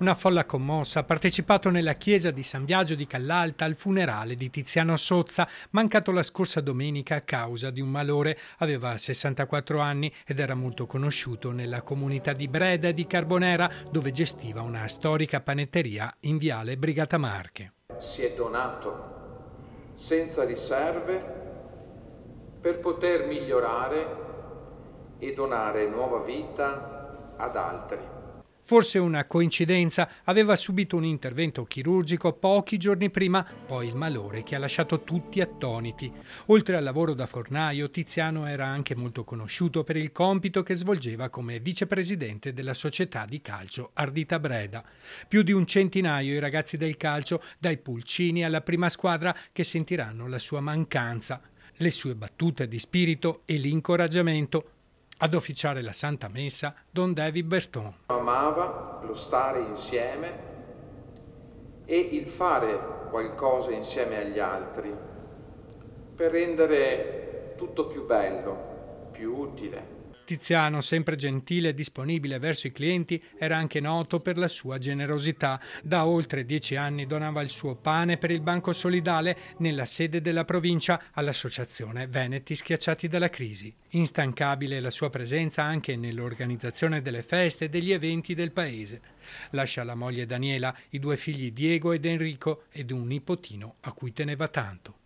Una folla commossa ha partecipato nella chiesa di San Biagio di Callalta al funerale di Tiziano Sozza, mancato la scorsa domenica a causa di un malore. Aveva 64 anni ed era molto conosciuto nella comunità di Breda e di Carbonera, dove gestiva una storica panetteria in viale Brigata Marche. Si è donato senza riserve per poter migliorare e donare nuova vita ad altri forse una coincidenza, aveva subito un intervento chirurgico pochi giorni prima, poi il malore che ha lasciato tutti attoniti. Oltre al lavoro da fornaio, Tiziano era anche molto conosciuto per il compito che svolgeva come vicepresidente della società di calcio Ardita Breda. Più di un centinaio i ragazzi del calcio, dai pulcini alla prima squadra, che sentiranno la sua mancanza, le sue battute di spirito e l'incoraggiamento ad officiare la Santa Messa, Don David Berton. Amava lo stare insieme e il fare qualcosa insieme agli altri per rendere tutto più bello, più utile. Tiziano, sempre gentile e disponibile verso i clienti, era anche noto per la sua generosità. Da oltre dieci anni donava il suo pane per il Banco Solidale nella sede della provincia all'associazione Veneti Schiacciati dalla Crisi. Instancabile la sua presenza anche nell'organizzazione delle feste e degli eventi del paese. Lascia la moglie Daniela, i due figli Diego ed Enrico ed un nipotino a cui teneva tanto.